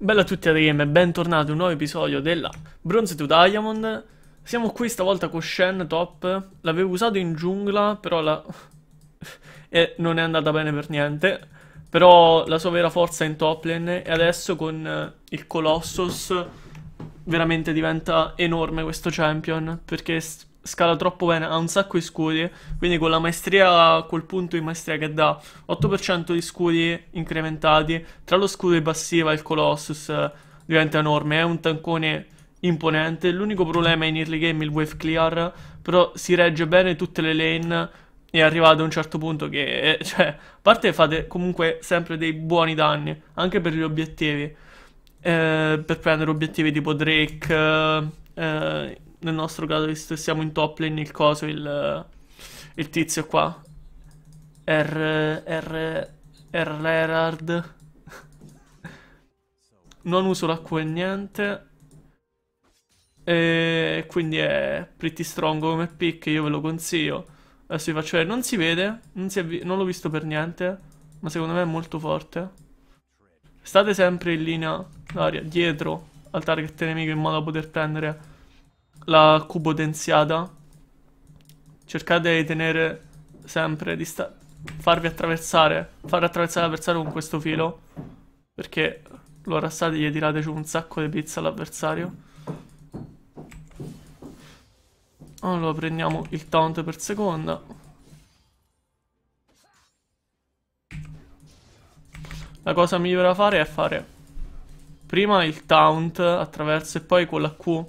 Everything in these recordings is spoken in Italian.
Bella a tutti ADM, bentornati a un nuovo episodio della Bronze to Diamond Siamo qui stavolta con Shen Top L'avevo usato in giungla, però la... e non è andata bene per niente Però la sua vera forza è in top lane E adesso con eh, il Colossus Veramente diventa enorme questo champion Perché scala troppo bene, ha un sacco di scudi, quindi con la maestria, quel punto di maestria che dà 8% di scudi incrementati, tra lo scudo di passiva e il Colossus eh, diventa enorme, è un tankone imponente, l'unico problema in early game il wave clear, però si regge bene tutte le lane e arrivate a un certo punto che, eh, cioè, a parte fate comunque sempre dei buoni danni, anche per gli obiettivi, eh, per prendere obiettivi tipo Drake... Eh, eh nel nostro caso, visto che siamo in top lane, il coso, il, il tizio qua. R... R... R... Erard. Non uso l'acqua e niente. E quindi è pretty strong come pick, io ve lo consiglio. Adesso vi faccio vedere, non si vede, non, si non l'ho visto per niente, ma secondo me è molto forte. State sempre in linea d'aria, dietro al target nemico in modo da poter prendere la cubo densiata. Cercate di tenere sempre di farvi attraversare, far attraversare l'avversario con questo filo. Perché lo rassate e gli tirate giù un sacco di pizza all'avversario. Allora prendiamo il taunt per seconda. La cosa migliore da fare è fare prima il taunt attraverso e poi con la Q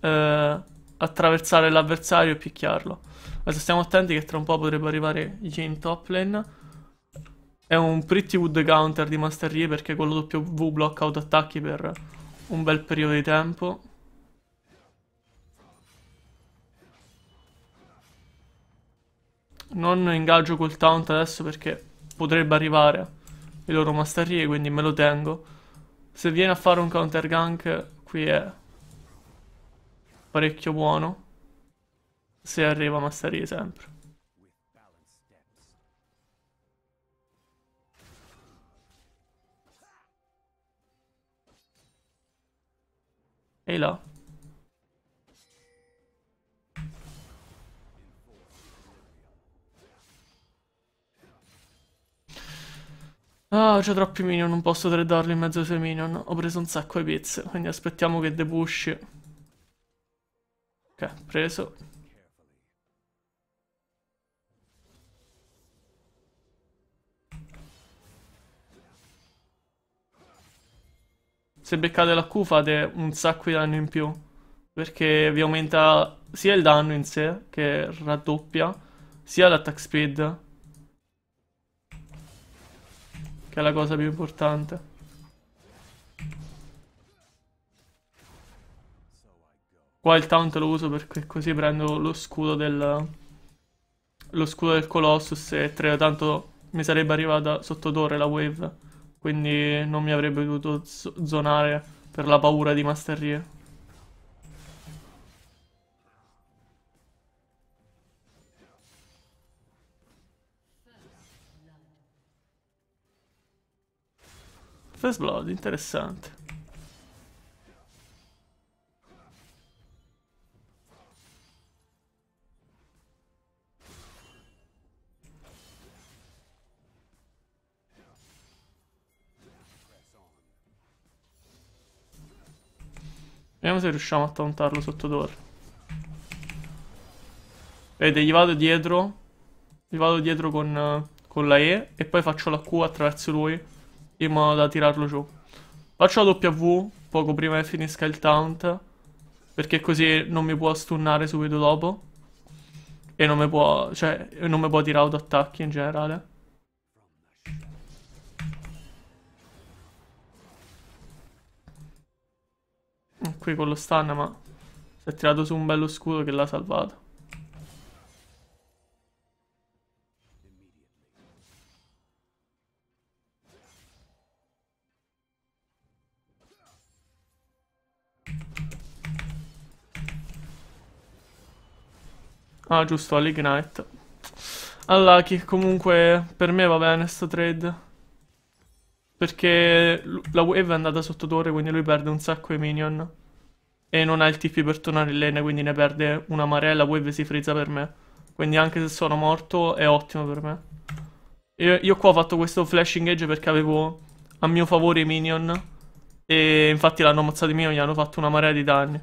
eh, attraversare l'avversario e picchiarlo. Adesso stiamo attenti che tra un po' potrebbe arrivare Jin in top lane. È un pretty good counter di Master Yi perché con lo W blocca autoattacchi per un bel periodo di tempo. Non ingaggio col taunt adesso perché potrebbe arrivare il loro Master Yi, quindi me lo tengo. Se viene a fare un counter gank qui è parecchio buono se arriva Mastery sempre. E là. Ah, c'è troppi minion, non posso tradarli in mezzo ai suoi minion. Ho preso un sacco di pizze, quindi aspettiamo che debushi. Ok, preso. Se beccate la Q fate un sacco di danno in più. Perché vi aumenta sia il danno in sé, che raddoppia, sia l'attack speed. Che è la cosa più importante. Qua il taunt lo uso perché così prendo lo scudo del... Lo scudo del Colossus e 3, tanto mi sarebbe arrivata sotto torre la wave. Quindi non mi avrebbe dovuto zonare per la paura di Masterie. First Blood, interessante. Vediamo se riusciamo a tauntarlo sotto torre. Vede, gli vado dietro. Gli vado dietro con, con, la E e poi faccio la Q attraverso lui in modo da tirarlo giù. Faccio la W poco prima che finisca il taunt perché così non mi può stunnare subito dopo e non mi può, cioè, non mi può tirare autoattacchi in generale. qui con lo stun, ma si è tirato su un bello scudo che l'ha salvato. Ah, giusto, all'Ignite. All'Aki, comunque, per me va bene sto trade. Perché la wave è andata sotto torre, quindi lui perde un sacco di minion e non ha il TP per tornare in lane, quindi ne perde una marea la wave si frizza per me. Quindi anche se sono morto è ottimo per me. Io, io qua ho fatto questo flash engage perché avevo a mio favore i minion e infatti l'hanno ammazzato i minion, gli hanno fatto una marea di danni.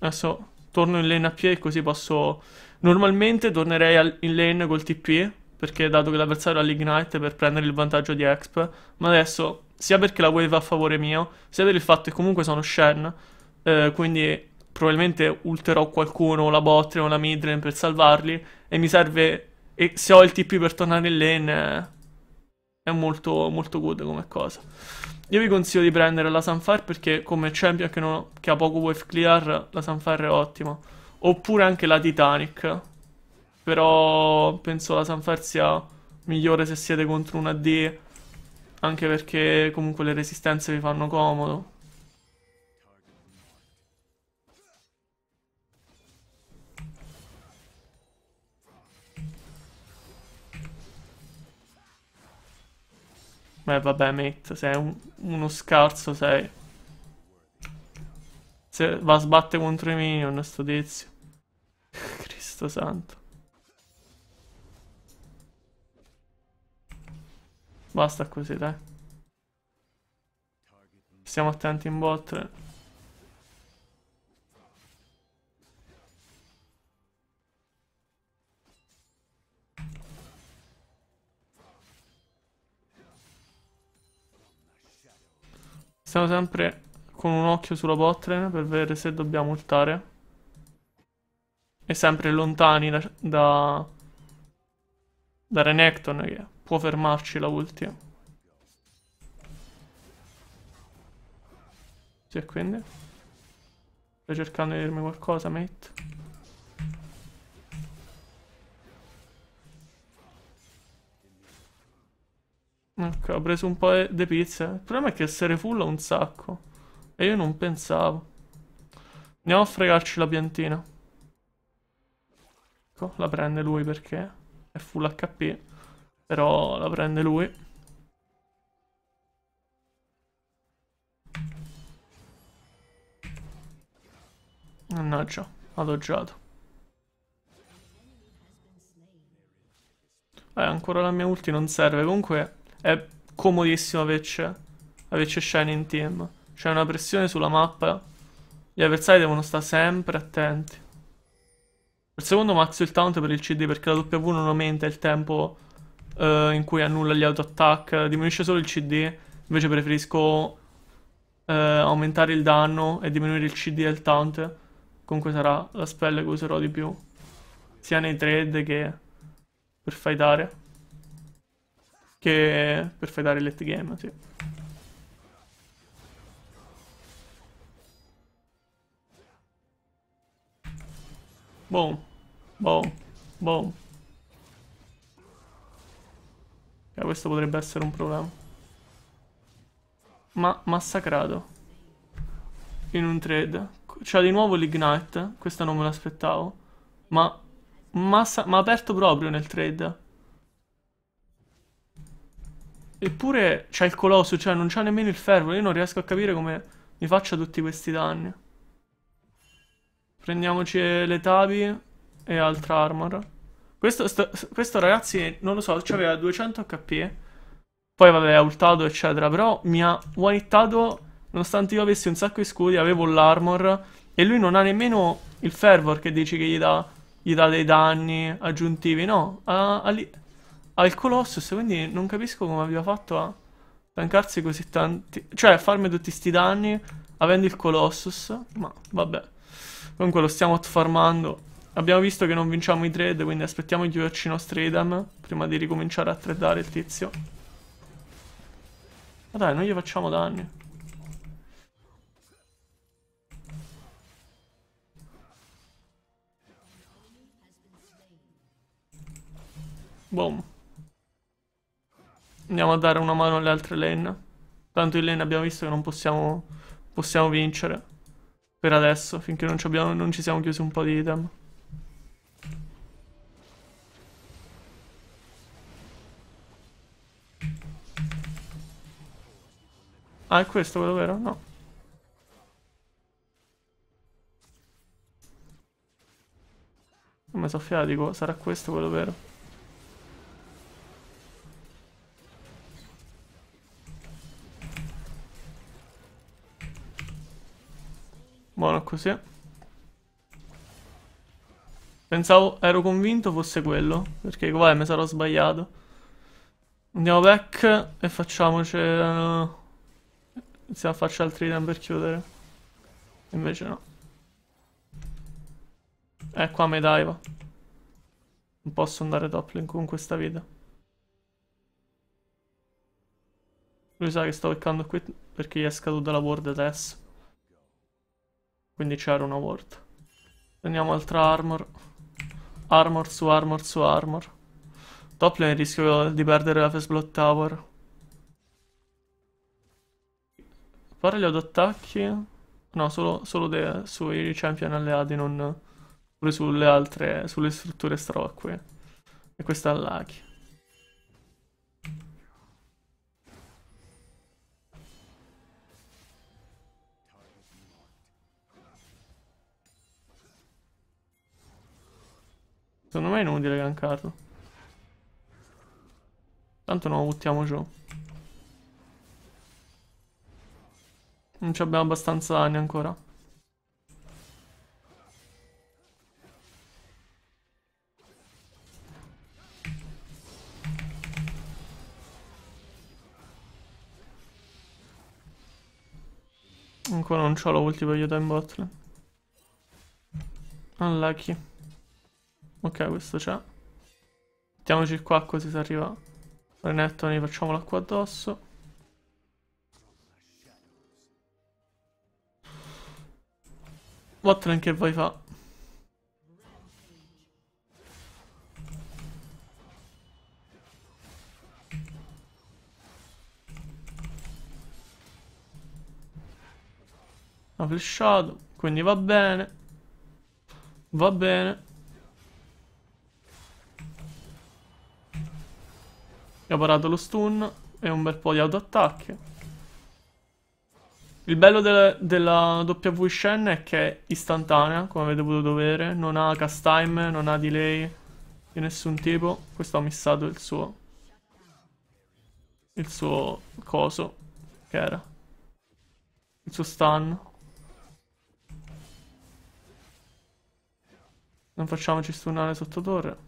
Adesso torno in lane a piedi così posso... Normalmente tornerei in lane col TP perché dato che l'avversario ha l'ignite per prendere il vantaggio di exp, ma adesso sia perché la wave è a favore mio, sia per il fatto che comunque sono Shen, eh, quindi probabilmente ulterò qualcuno, la bot o la midlane per salvarli, e mi serve... E se ho il TP per tornare in lane, eh, è molto, molto good come cosa. Io vi consiglio di prendere la Sunfire perché come champion che, ho, che ha poco wave clear, la Sunfire è ottima. Oppure anche la Titanic. Però penso la Sunfire sia migliore se siete contro una D anche perché comunque le resistenze vi fanno comodo. Beh vabbè Matt, sei un, uno scarso sei. Se va a sbattere contro i minion sto tizio. Cristo santo. Basta così, dai. Stiamo attenti in bot. Stiamo sempre con un occhio sulla botlane per vedere se dobbiamo ultare. E sempre lontani da, da, da Renekton che Può fermarci la ultima. Sì, e quindi? Sta cercando di dirmi qualcosa, mate? Ok, ho preso un po' di pizza. Il problema è che essere full ha un sacco. E io non pensavo. Andiamo a fregarci la piantina. Ecco, la prende lui perché è full HP. Però la prende lui. Mannaggia, adoggiato. Eh, ancora la mia ulti non serve. Comunque è comodissimo averci, averci Shine in team. C'è una pressione sulla mappa. Gli avversari devono stare sempre attenti. Per secondo maxo il taunt per il CD perché la W non aumenta il tempo eh, in cui annulla gli auto attack, eh, diminuisce solo il CD, invece preferisco eh, aumentare il danno e diminuire il CD del taunt. Comunque sarà la spell che userò di più, sia nei trade che per fightare, che per fightare il late game, sì. Boom, boom, boom. Eh, questo potrebbe essere un problema. Ma massacrato. In un trade. C'ha di nuovo l'ignite. Questa non me l'aspettavo. Ma... Massa... Ma aperto proprio nel trade. Eppure c'è il colosso, cioè non c'ha nemmeno il fervo. Io non riesco a capire come mi faccia tutti questi danni. Prendiamoci le tabi e altra armor. Questo, sto, questo ragazzi, non lo so, aveva 200 HP. Poi vabbè, ha ultato, eccetera. Però mi ha whiteato, nonostante io avessi un sacco di scudi, avevo l'armor. E lui non ha nemmeno il fervor che dici che gli dà, gli dà dei danni aggiuntivi. No, ha, ha, li, ha il Colossus, quindi non capisco come abbia fatto a tankarsi così tanti... Cioè, a farmi tutti sti danni avendo il Colossus. Ma vabbè. Comunque lo stiamo farmando. Abbiamo visto che non vinciamo i trade, quindi aspettiamo di giocarci i nostri item prima di ricominciare a tradare il tizio. Ma dai, non gli facciamo danni. Boom. Andiamo a dare una mano alle altre lane. Tanto in lane abbiamo visto che non possiamo, possiamo vincere. Per adesso, finché non ci, abbiamo, non ci siamo chiusi un po' di item. Ah, è questo quello vero? No. Non mi sono dico, sarà questo quello vero? Buono così. Pensavo, ero convinto fosse quello, perché guarda, mi sarò sbagliato. Andiamo back e facciamoci... Eh, Iniziamo a farci altri item per chiudere. Invece no. E eh, qua va. Non posso andare top link con questa vita. Lui sa che sto cliccando qui perché gli è scaduta la ward adesso. Quindi c'era una ward. Prendiamo altra armor. Armor su armor su armor. Top lane rischio di perdere la first blood tower. Ora le ho attacchi. No, solo, solo de, sui champion alleati, non pure sulle altre, sulle strutture strocque. E questa è all'Aki. Secondo me è inutile gankarlo. Tanto non lo buttiamo giù. Non abbiamo abbastanza danni ancora. Ancora non c'ho la ulti per gli in bottle. Unlucky. Ok, questo c'è. Mettiamoci qua così si arriva. Renetto, ne facciamola qua addosso. Botman che vuoi fa? Ha flashato, quindi va bene. Va bene. Abbiamo parato lo stun e un bel po' di autoattacchi. Il bello della, della W Shen è che è istantanea, come avete potuto vedere. Non ha cast time, non ha delay di nessun tipo. Questo ha missato il suo... Il suo coso, che era. Il suo stun. Non facciamoci stunnare sotto torre.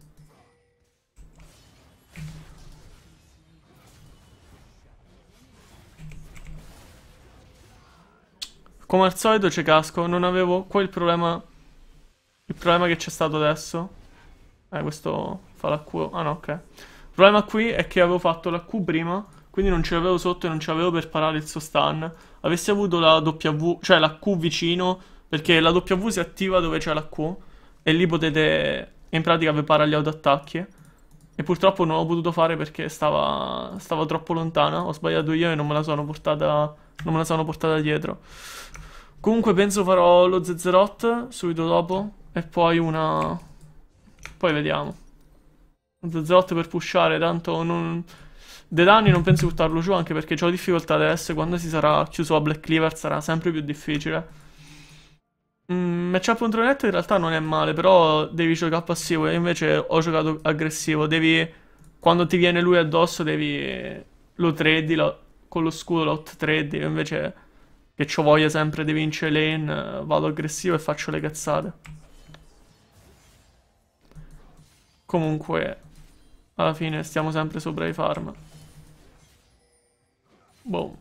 Come al solito c'è casco, non avevo quel problema... Il problema che c'è stato adesso... Eh, questo fa la Q... Ah no, ok. Il problema qui è che avevo fatto la Q prima, quindi non ce l'avevo sotto e non ce l'avevo per parare il suo stun. Avessi avuto la W, cioè la Q vicino, perché la W si attiva dove c'è la Q, e lì potete... In pratica vi gli autoattacchi. attacchi e purtroppo non l'ho potuto fare perché stava, stava troppo lontana. Ho sbagliato io e non me la sono portata, non me la sono portata dietro. Comunque penso farò lo Zezerot subito dopo. E poi una... Poi vediamo. Lo Zezerot per pushare, tanto non... danni non penso di buttarlo giù anche perché ho difficoltà adesso. Quando si sarà chiuso a Black Cleaver sarà sempre più difficile. Mm, matchup.net in realtà non è male, però devi giocare passivo. Io invece ho giocato aggressivo. Devi. Quando ti viene lui addosso, devi. Lo treddi lo... con lo scudo, lo treddi. Io invece. Che ci voglia sempre di vincere lane, vado aggressivo e faccio le cazzate. Comunque. Alla fine stiamo sempre sopra i farm. Boom.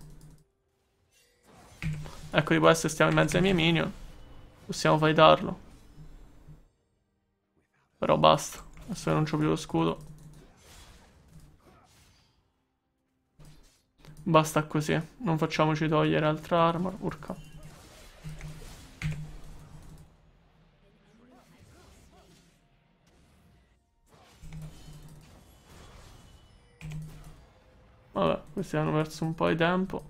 Ecco di questo stiamo in mezzo ai miei minion. Possiamo fightarlo. Però basta. Adesso non c'ho più lo scudo. Basta così. Non facciamoci togliere altra armor. Urca. Vabbè, questi hanno perso un po' di tempo.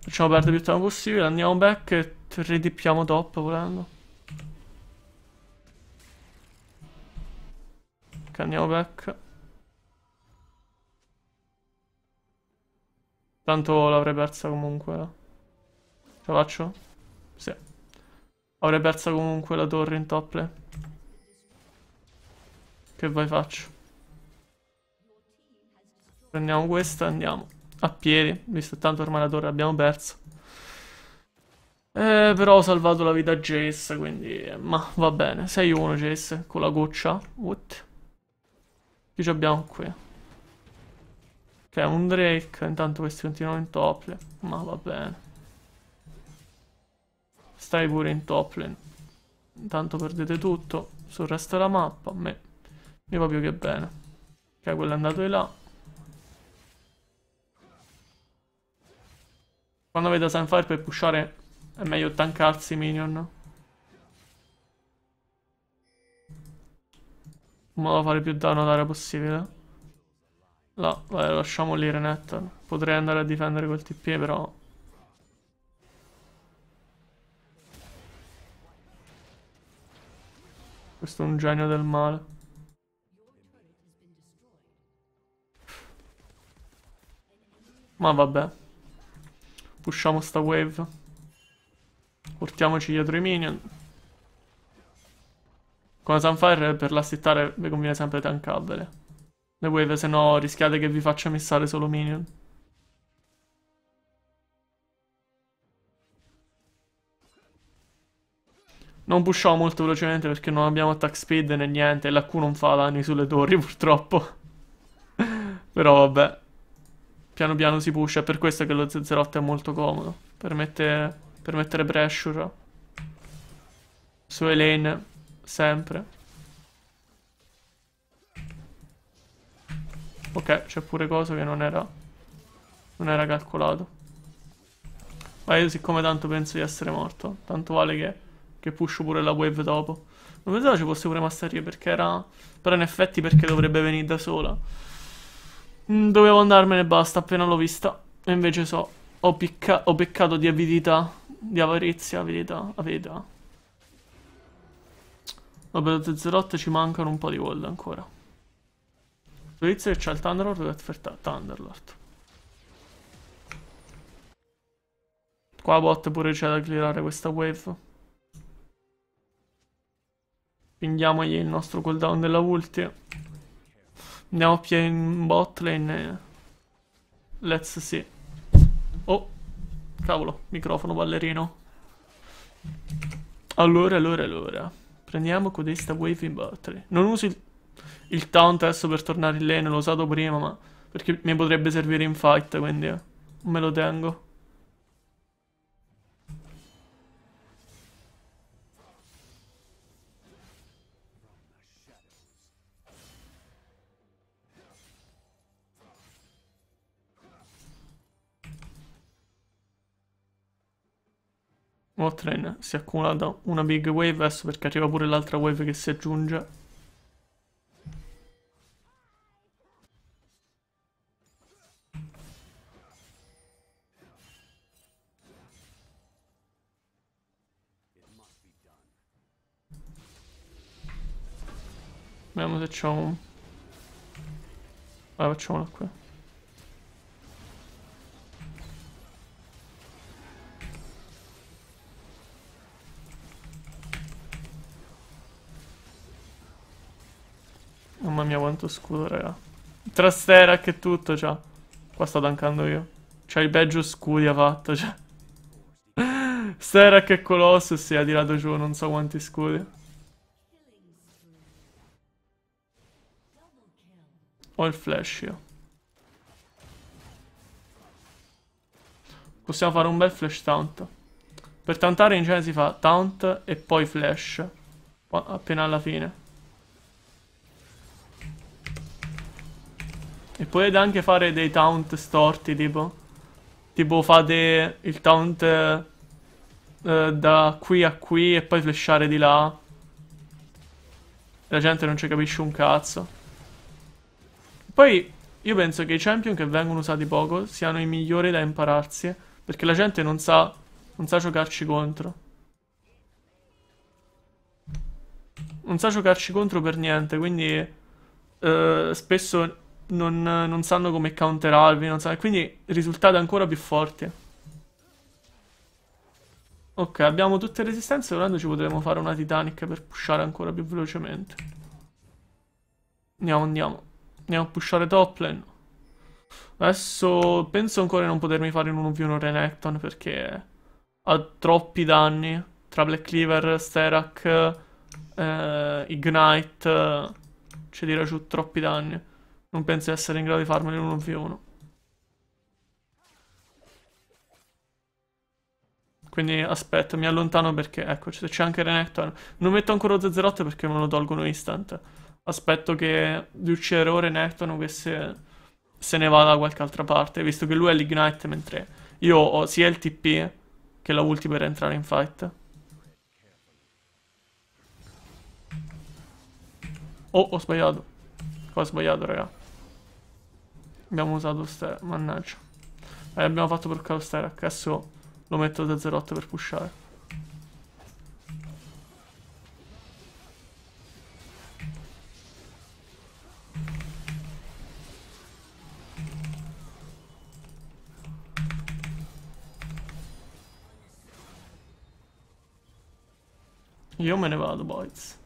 Facciamo perdere più tempo possibile. Andiamo back e ci ridippiamo top volendo. Che andiamo back. Tanto l'avrei persa comunque. Ce la faccio? Sì. Avrei persa comunque la torre in top lane. Che vai faccio? Prendiamo questa e andiamo. A piedi, visto tanto ormai la torre abbiamo perso. Eh, però ho salvato la vita a Jess, quindi... Eh, ma va bene, 6-1 Jess, con la goccia. What? Chi ci abbiamo qui? Ok, un Drake, intanto questi continuano in top lane. Ma va bene. Stai pure in top lane. Intanto perdete tutto sul resto della mappa, a me mi va più che bene. Ok, quello è andato di là. Quando avete Sunfire per pushare è meglio tankarsi minion. In modo da fare più danno all'area possibile. No, vai, lasciamo lì Renekton. Potrei andare a difendere col TP, però... Questo è un genio del male. Ma vabbè. Pusciamo sta wave. Portiamoci dietro i minion. Con la Sunfire per l'assettare vi conviene sempre tankabile. Le wave se no rischiate che vi faccia missare solo minion. Non pushiamo molto velocemente perché non abbiamo attack speed né niente e la Q non fa danni sulle torri purtroppo. Però vabbè, piano piano si pusha, è per questo che lo 08 è molto comodo. Permette per mettere pressure su Elaine sempre ok c'è pure cosa che non era non era calcolato ma io siccome tanto penso di essere morto tanto vale che che pusho pure la wave dopo non pensavo ci fosse pure Masteria perché era però in effetti perché dovrebbe venire da sola mm, Dovevo andarmene e basta appena l'ho vista. E invece so ho, ho beccato di avidità, di avarizia, avidità, avidità. Vabbè, da 08 ci mancano un po' di gold ancora. Tizio che c'ha il Thunderlord dovete Thunderlord. Qua bot pure c'è da clearare questa wave. Pinghiamogli il nostro cooldown della ulti. Andiamo più in bot lane. Let's see. Oh, cavolo, microfono ballerino. Allora, allora, allora. Prendiamo questa Wave in Battery. Non uso il, il Taunt adesso per tornare in lane, l'ho usato prima, ma... Perché mi potrebbe servire in fight, quindi... Eh, me lo tengo. Nuovo si è accumulata una big wave, adesso perché arriva pure l'altra wave che si aggiunge. Vediamo se c'è un... Ah, facciamola qui. tanto scudo, eh. raga. Sterak e tutto, cioè. Qua sto dancando io. C'ha il badge oscuri fatto, già. Cioè. Stera che colosso, sì, ha tirato giù non so quanti scudi. Ho il flash io. Possiamo fare un bel flash taunt. Per tantare in genere si fa taunt e poi flash. Appena alla fine. E potete anche fare dei taunt storti, tipo. Tipo fate il taunt eh, da qui a qui e poi flashare di là. La gente non ci capisce un cazzo. Poi io penso che i champion che vengono usati poco siano i migliori da impararsi. Perché la gente non sa, non sa giocarci contro. Non sa giocarci contro per niente, quindi... Eh, spesso non, non sanno come counterarvi, non sanno, quindi risultate ancora più forti. Ok, abbiamo tutte le resistenze, volendo ci potremmo fare una Titanic per pushare ancora più velocemente. Andiamo, andiamo. Andiamo a pushare top lane. Adesso penso ancora di non potermi fare in 1v1 Renekton perché ha troppi danni tra Black Cleaver, Sterak, eh, Ignite, eh, ci tira giù troppi danni. Non penso di essere in grado di farmene uno più uno. Quindi aspetto, mi allontano perché, eccoci, c'è anche Renekton. Non metto ancora lo 008 perché me lo tolgono instant. Aspetto che di uccidere Renekton che se, se ne vada da qualche altra parte, visto che lui è l'Ignite mentre io ho sia il TP che la ulti per entrare in fight. Oh, ho sbagliato. Qua ho sbagliato, raga. Abbiamo usato stair, mannaggia. Eh, abbiamo fatto per caro stair, adesso lo metto da 08 per pushare. Io me ne vado, boys.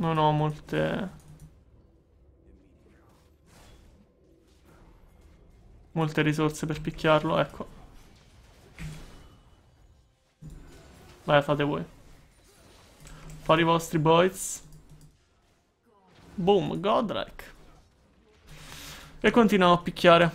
non ho molte... Molte risorse per picchiarlo, ecco. Vai, fate voi. Fare i vostri boys. Boom, Godrek. E continuiamo a picchiare.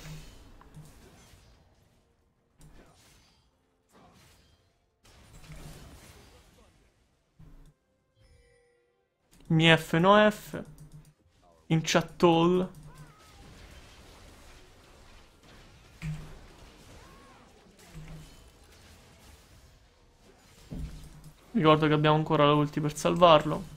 Mi F no F. In chat all. Ricordo che abbiamo ancora la ulti per salvarlo.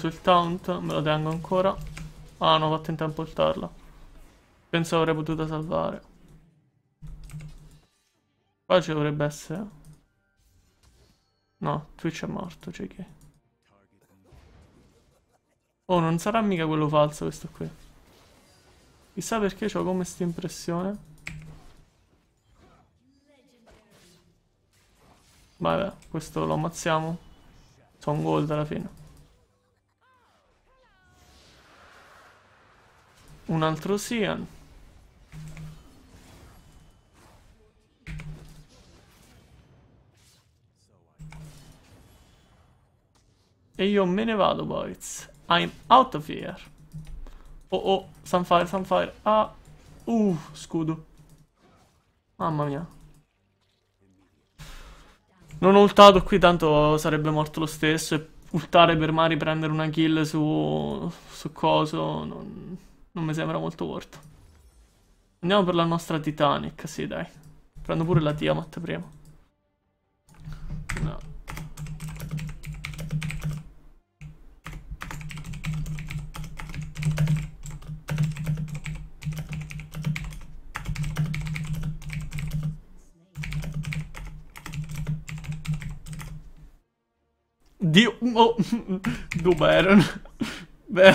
sul taunt, me lo tengo ancora. Ah, non ho fatto in tempo a ultarla. Penso avrei potuto salvare. Qua ci dovrebbe essere. No, Twitch è morto, c'è che. Oh, non sarà mica quello falso questo qui. Chissà perché ho come sta impressione. Vabbè, questo lo ammazziamo. Sono gold alla fine. Un altro Sian. E io me ne vado, boys. I'm out of here. Oh, oh, Sunfire, Sunfire. Ah, uh, scudo. Mamma mia. Non ho ultato qui, tanto sarebbe morto lo stesso. E ultare per Mari prendere una kill su... su coso, non... Non mi sembra molto worth. Andiamo per la nostra Titanic, sì dai. Prendo pure la Tiamat prima. No. Dio... Oh, Duberon. Beh...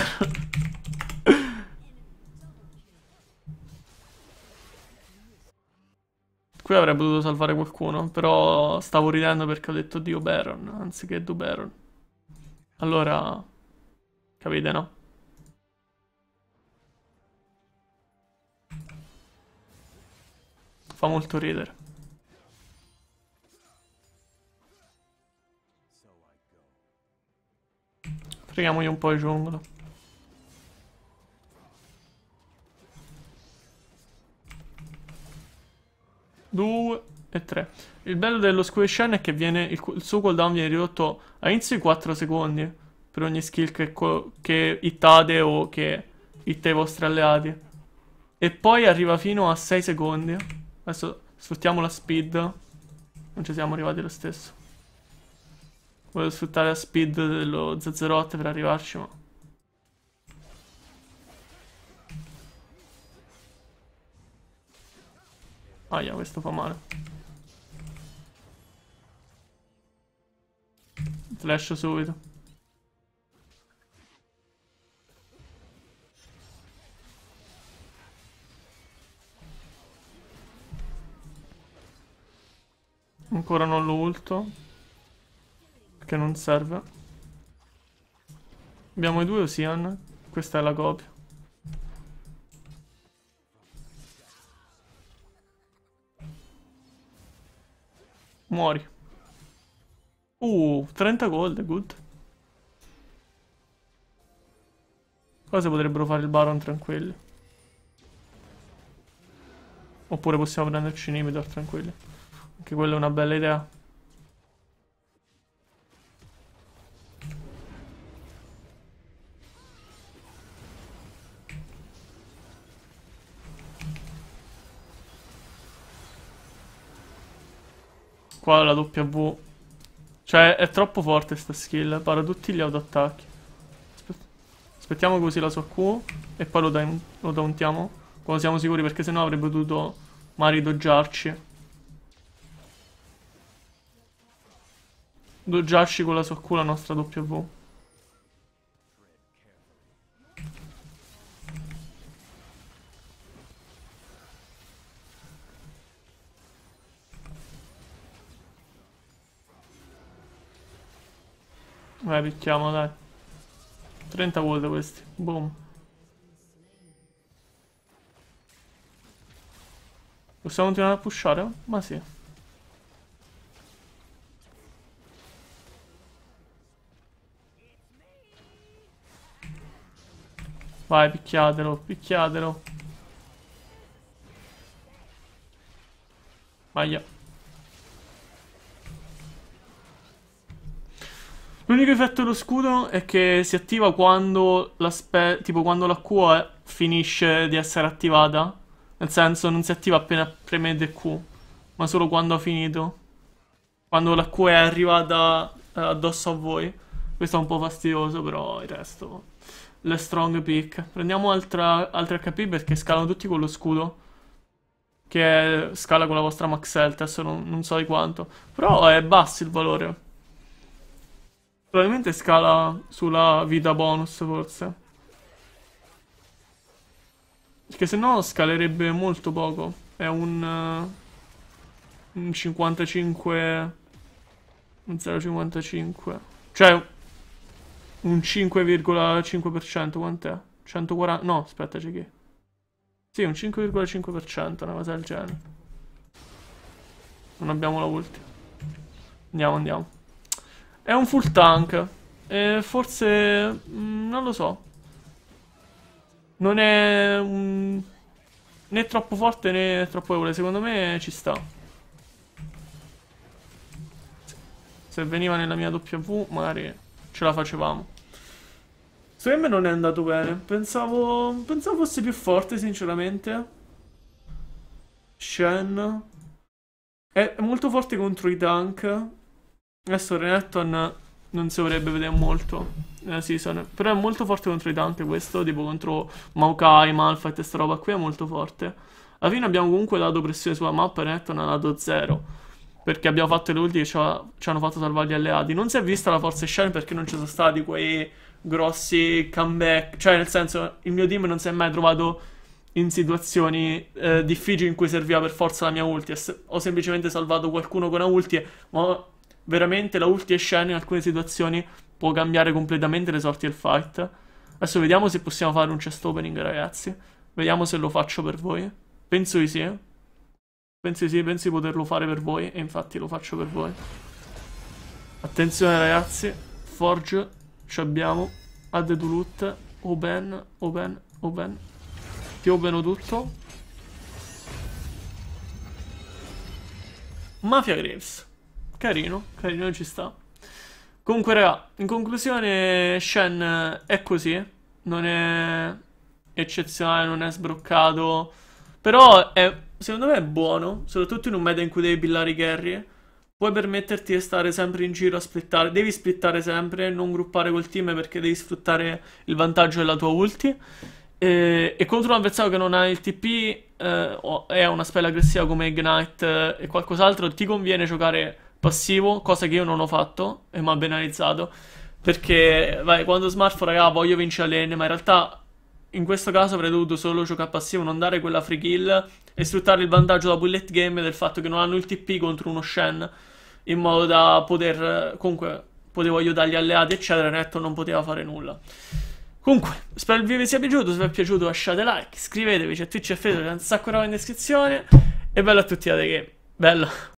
Qui avrei potuto salvare qualcuno, però stavo ridendo perché ho detto Dio Baron, anziché Do Baron. Allora, capite, no? Fa molto ridere. Freghiamogli un po' il giungolo. 2 e 3. Il bello dello square shine è che viene, il, il, suo cooldown viene ridotto a inizio di 4 secondi per ogni skill che, che hittate o che hitta i vostri alleati. E poi arriva fino a 6 secondi. Adesso sfruttiamo la speed. Non ci siamo arrivati lo stesso. Voglio sfruttare la speed dello Zazzerot per arrivarci, ma... Aia, questo fa male. Flash subito. Ancora non lo ulto. Perché non serve. Abbiamo i due Ocean. Questa è la copia. Muori. Uh, 30 gold, good. Cosa potrebbero fare il Baron tranquilli? Oppure possiamo prenderci Nimitar tranquilli. Anche quella è una bella idea. Qua la W. Cioè, è troppo forte sta skill. Para tutti gli autoattacchi. Aspet Aspettiamo così la sua Q. E poi lo, da lo dauntiamo. Quando siamo sicuri, perché sennò avrebbe dovuto magari doggiarci. Doggiarci con la sua Q la nostra W. Vai, picchiamo, dai. 30 volt questi. Boom. Possiamo continuare a pushare? Ma sì. Vai, picchiatelo, picchiatelo. Maglia. L'unico effetto dello scudo è che si attiva quando la, spe- tipo quando la Q finisce di essere attivata. Nel senso, non si attiva appena premete Q, ma solo quando ha finito. Quando la Q è arrivata eh, addosso a voi. Questo è un po' fastidioso, però il resto... Le strong pick. Prendiamo altra, altre HP perché scalano tutti con lo scudo. Che è, scala con la vostra max health, adesso non, non so di quanto. Però è basso il valore. Probabilmente scala sulla vita bonus, forse. Perché se no scalerebbe molto poco. È un... Uh, un 55... Un 0,55. Cioè... Un 5,5%, quant'è? 140... No, aspetta, c'è che... Sì, un 5,5%, una cosa del genere. Non abbiamo la ultima. Andiamo, andiamo. È un full tank. E forse... Mm, non lo so. Non è... Mh, né troppo forte né troppo debole. Secondo me ci sta. Se veniva nella mia W magari ce la facevamo. Secondo me non è andato bene. Pensavo, pensavo fosse più forte, sinceramente. Shen. È molto forte contro i tank. Adesso Renetton non si dovrebbe vedere molto nella eh, season. Però è molto forte contro i tank questo, tipo contro Maokai, Malphite e questa roba qui è molto forte. Alla fine abbiamo comunque dato pressione sulla mappa e Renekton ha dato zero. Perché abbiamo fatto le ulti che ci, ha, ci, hanno fatto salvare gli alleati. Non si è vista la forza shine perché non ci sono stati quei grossi comeback. Cioè, nel senso, il mio team non si è mai trovato in situazioni eh, difficili in cui serviva per forza la mia ulti. Ho semplicemente salvato qualcuno con una ulti, ma veramente la ulti e scena in alcune situazioni può cambiare completamente le sorti del fight. Adesso vediamo se possiamo fare un chest opening, ragazzi. Vediamo se lo faccio per voi. Penso di sì. Penso di sì, penso di poterlo fare per voi. E infatti lo faccio per voi. Attenzione, ragazzi. Forge, ci abbiamo. Add to loot. Open, open, open. Ti openo tutto. Mafia Graves. Carino, carino ci sta. Comunque, raga, in conclusione, Shen è così. Non è eccezionale, non è sbroccato. Però è, secondo me è buono, soprattutto in un meta in cui devi billare i carry. Puoi permetterti di stare sempre in giro a splittare. Devi splittare sempre, non gruppare col team perché devi sfruttare il vantaggio della tua ulti. E, e contro un avversario che non ha il TP eh, o è una spella aggressiva come Ignite eh, e qualcos'altro, ti conviene giocare passivo, cosa che io non ho fatto e mi ha penalizzato. Perché vai, quando smartphone, raga, voglio vincere l'N, ma in realtà in questo caso avrei dovuto solo giocare passivo, non dare quella free kill e sfruttare il vantaggio da bullet game del fatto che non hanno il TP contro uno Shen in modo da poter comunque potevo gli alleati eccetera, Netto non poteva fare nulla. Comunque, spero il video vi sia piaciuto, se vi è piaciuto lasciate like, iscrivetevi, c'è Twitch e Facebook, c'è un sacco di roba in descrizione e bello a tutti, che bello.